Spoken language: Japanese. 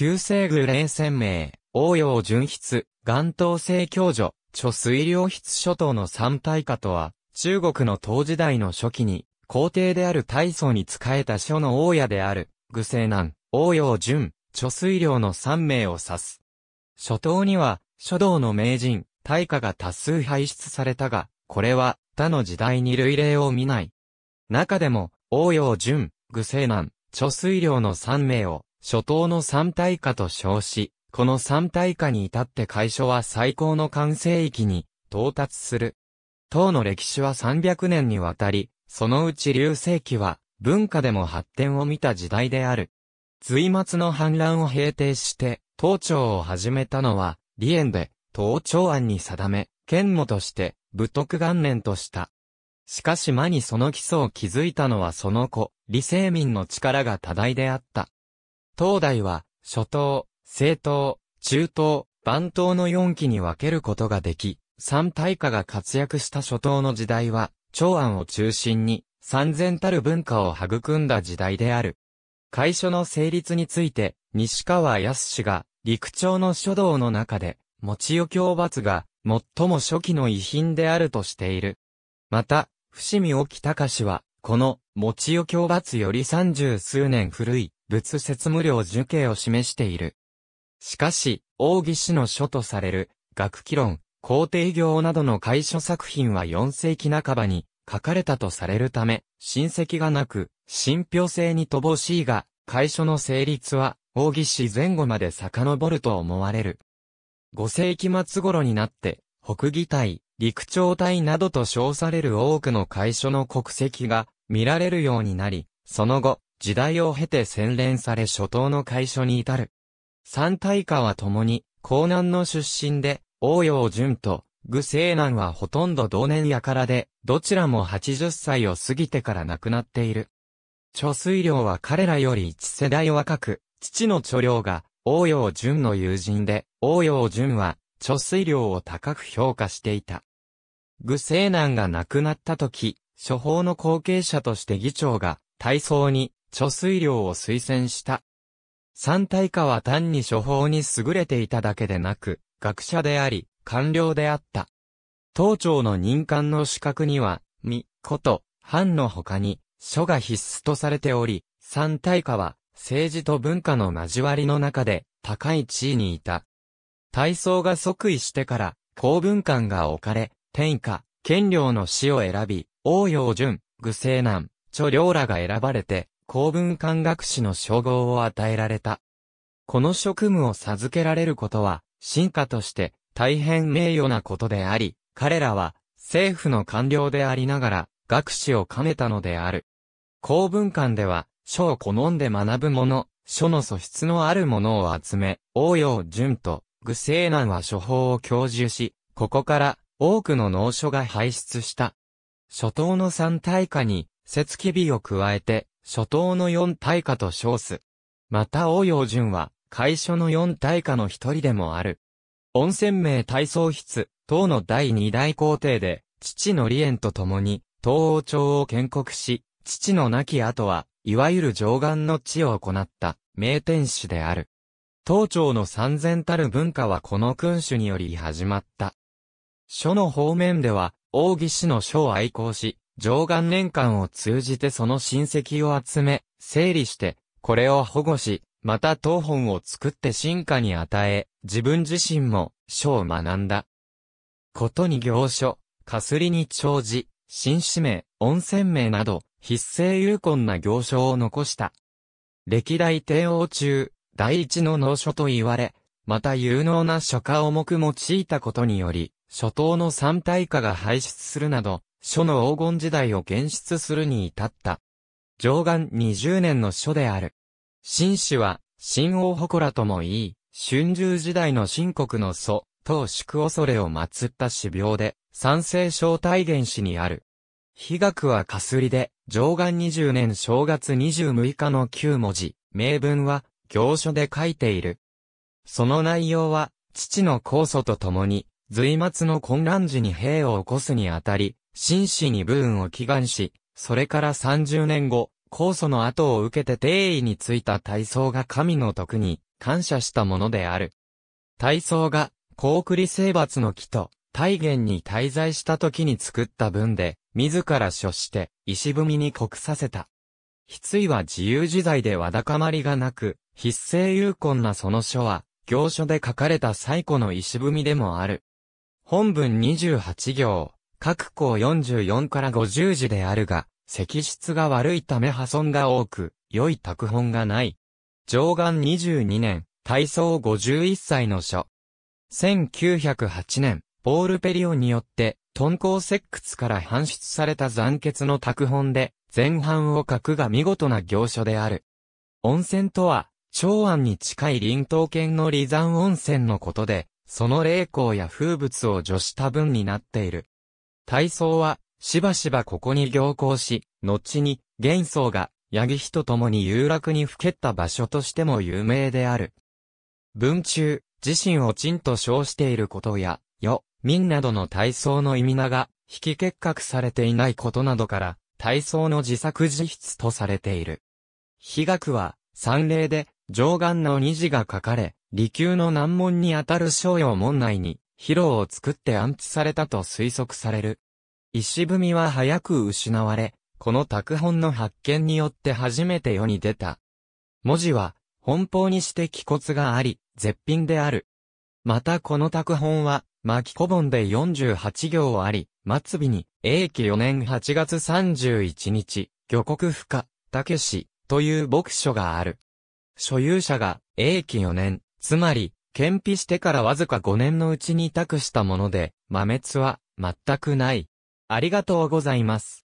旧西宮冷戦名、応用純筆、元東西教助、貯水量筆諸島の三大化とは、中国の唐時代の初期に、皇帝である大祖に仕えた書の大家である、具西南、応用純、貯水量の三名を指す。諸島には、書道の名人、大家が多数輩出されたが、これは、他の時代に類例を見ない。中でも、応用純、具西南、貯水量の三名を、初頭の三大化と称し、この三大化に至って会所は最高の完成域に到達する。唐の歴史は300年にわたり、そのうち流世紀は文化でも発展を見た時代である。隋末の反乱を平定して、唐朝を始めたのは、李縁で、唐朝案に定め、剣母として、武徳元年とした。しかし間にその基礎を築いたのはその子、李世民の力が多大であった。東大は、初等、正等、中等、番等の4期に分けることができ、三大化が活躍した初等の時代は、長安を中心に、三千たる文化を育んだ時代である。会所の成立について、西川康氏が、陸長の書道の中で、持代教罰が、最も初期の遺品であるとしている。また、伏見沖隆氏は、この、持代教罰より三十数年古い、仏説無料受刑を示している。しかし、王義氏の書とされる、学記論、皇帝行などの解書作品は4世紀半ばに書かれたとされるため、親戚がなく、信憑性に乏しいが、解書の成立は、王義氏前後まで遡ると思われる。5世紀末頃になって、北義隊、陸長隊などと称される多くの会所の国籍が見られるようになり、その後、時代を経て洗練され初頭の会所に至る。三大家は共に、江南の出身で、王陽淳と、具西南はほとんど同年やからで、どちらも80歳を過ぎてから亡くなっている。貯水量は彼らより一世代若く、父の貯量が、王陽淳の友人で、王陽淳は、貯水量を高く評価していた。具西南が亡くなった時、処方の後継者として議長が、体操に、貯水量を推薦した。三大化は単に処方に優れていただけでなく、学者であり、官僚であった。当庁の任官の資格には、み、こと、藩の他に、書が必須とされており、三大化は、政治と文化の交わりの中で、高い地位にいた。大操が即位してから、公文官が置かれ、天下、権領の死を選び、王陽順、愚政南、著領らが選ばれて、公文官学士の称号を与えられた。この職務を授けられることは、進化として大変名誉なことであり、彼らは政府の官僚でありながら、学士を兼ねたのである。公文館では、書を好んで学ぶ者、書の素質のある者を集め、応用順と、具性難は書法を教授し、ここから多くの農書が排出した。初頭の三大化に、節気日を加えて、初等の四大家と称す。また王陽順は、会所の四大家の一人でもある。温泉名体操室、唐の第二代皇帝で、父の李縁と共に、東王朝を建国し、父の亡き後は、いわゆる上岸の地を行った、名天使である。唐朝の三千たる文化はこの君主により始まった。書の方面では、王義氏の書を愛好し、上岸年間を通じてその親戚を集め、整理して、これを保護し、また当本を作って進化に与え、自分自身も書を学んだ。ことに行書、かすりに長寿、新氏名、温泉名など、筆性有根な行書を残した。歴代帝王中、第一の農書と言われ、また有能な書家を目用いたことにより、書刀の三大化が排出するなど、書の黄金時代を現出するに至った。上岸20年の書である。秦氏は、秦王祠とも言い、春秋時代の秦国の祖、当宿恐れを祀った死病で、三世小体原始にある。悲学はかすりで、上岸20年正月26日の旧文字、名文は、行書で書いている。その内容は、父の控訴とともに、随末の混乱時に兵を起こすにあたり、真摯に武運を祈願し、それから30年後、酵素の後を受けて定位についた体操が神の徳に感謝したものである。体操が、高栗征伐の木と、大元に滞在した時に作った文で、自ら書して、石踏みに刻させた。筆意は自由自在でわだかまりがなく、筆性有根なその書は、行書で書かれた最古の石踏みでもある。本文28行。各校44から50字であるが、石質が悪いため破損が多く、良い拓本がない。上岸22年、体操51歳の書。1908年、ポール・ペリオによって、豚甲石窟から搬出された残血の拓本で、前半を書くが見事な行書である。温泉とは、長安に近い林東県の離山温泉のことで、その霊光や風物を除した分になっている。体操は、しばしばここに行行し、後に、元想が、八木日と共に遊楽にふけった場所としても有名である。文中、自身をちんと称していることや、よ、民などの体操の意味名が、引き結核されていないことなどから、体操の自作自筆とされている。被学は、三例で、上岸の二字が書かれ、利休の難問にあたる商用門内に、労を作って安置されたと推測される。石踏みは早く失われ、この拓本の発見によって初めて世に出た。文字は、奔放にして気骨があり、絶品である。またこの拓本は、巻古本で48行あり、末尾に、永紀4年8月31日、漁国不可、たけし、という牧書がある。所有者が、永紀4年、つまり、検費してからわずか5年のうちに託したもので、豆滅は全くない。ありがとうございます。